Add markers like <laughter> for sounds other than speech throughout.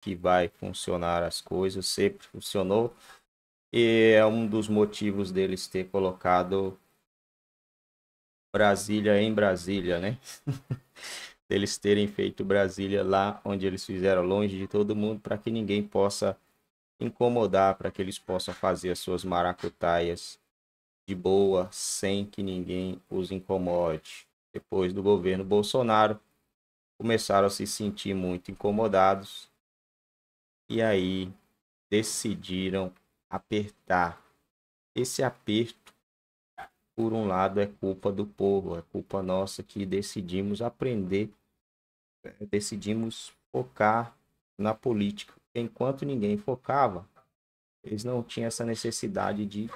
que vai funcionar as coisas, sempre funcionou. E é um dos motivos deles ter colocado Brasília em Brasília, né? <laughs> eles terem feito Brasília lá onde eles fizeram, longe de todo mundo, para que ninguém possa incomodar, para que eles possam fazer as suas maracutaias de boa, sem que ninguém os incomode. Depois do governo Bolsonaro, começaram a se sentir muito incomodados e aí decidiram apertar. Esse aperto, por um lado, é culpa do povo, é culpa nossa que decidimos aprender, eh, decidimos focar na política. Enquanto ninguém focava, eles não tinham essa necessidade de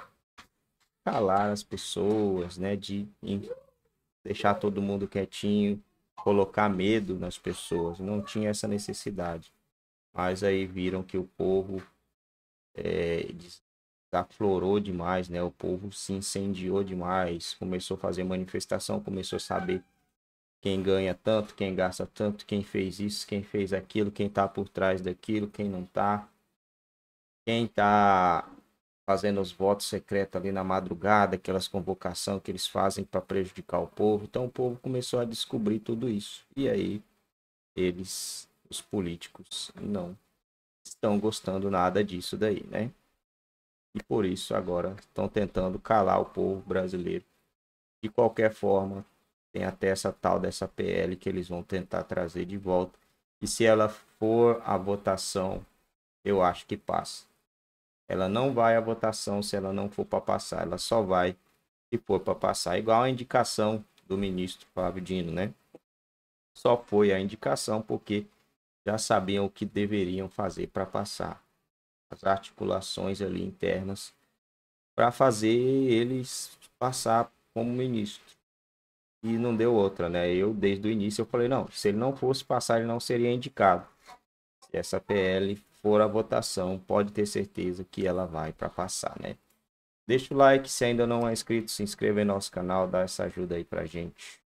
calar as pessoas, né? De deixar todo mundo quietinho, colocar medo nas pessoas. Não tinha essa necessidade mas aí viram que o povo é, aflorou demais, né? O povo se incendiou demais, começou a fazer manifestação, começou a saber quem ganha tanto, quem gasta tanto, quem fez isso, quem fez aquilo, quem tá por trás daquilo, quem não tá, quem tá fazendo os votos secretos ali na madrugada, aquelas convocação que eles fazem para prejudicar o povo. Então o povo começou a descobrir tudo isso. E aí eles os políticos não estão gostando nada disso daí, né? E por isso agora estão tentando calar o povo brasileiro. De qualquer forma, tem até essa tal dessa PL que eles vão tentar trazer de volta. E se ela for a votação, eu acho que passa. Ela não vai à votação se ela não for para passar. Ela só vai se for para passar. Igual a indicação do ministro Flávio Dino, né? Só foi a indicação porque já sabiam o que deveriam fazer para passar as articulações ali internas para fazer eles passar como ministro. E não deu outra, né? Eu desde o início eu falei, não, se ele não fosse passar, ele não seria indicado. Se essa PL for a votação, pode ter certeza que ela vai para passar, né? Deixa o like, se ainda não é inscrito, se inscreva em nosso canal, dá essa ajuda aí para gente.